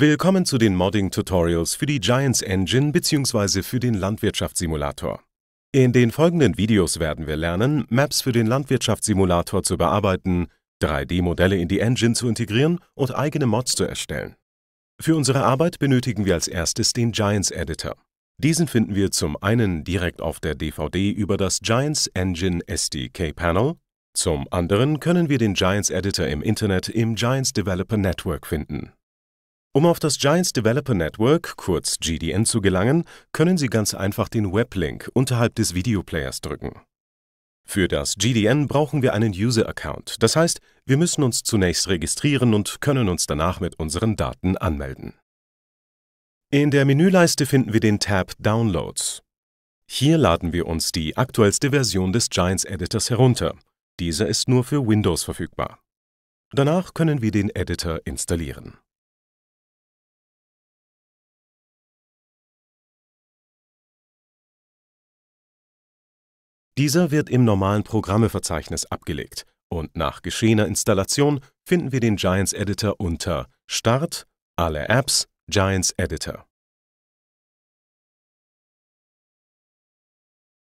Willkommen zu den Modding-Tutorials für die Giants Engine bzw. für den Landwirtschaftssimulator. In den folgenden Videos werden wir lernen, Maps für den Landwirtschaftssimulator zu bearbeiten, 3D-Modelle in die Engine zu integrieren und eigene Mods zu erstellen. Für unsere Arbeit benötigen wir als erstes den Giants Editor. Diesen finden wir zum einen direkt auf der DVD über das Giants Engine SDK Panel, zum anderen können wir den Giants Editor im Internet im Giants Developer Network finden. Um auf das Giants Developer Network, kurz GDN, zu gelangen, können Sie ganz einfach den Weblink unterhalb des Videoplayers drücken. Für das GDN brauchen wir einen User-Account, das heißt, wir müssen uns zunächst registrieren und können uns danach mit unseren Daten anmelden. In der Menüleiste finden wir den Tab Downloads. Hier laden wir uns die aktuellste Version des Giants Editors herunter. Dieser ist nur für Windows verfügbar. Danach können wir den Editor installieren. Dieser wird im normalen Programmeverzeichnis abgelegt und nach geschehener Installation finden wir den Giants Editor unter Start, alle Apps, Giants Editor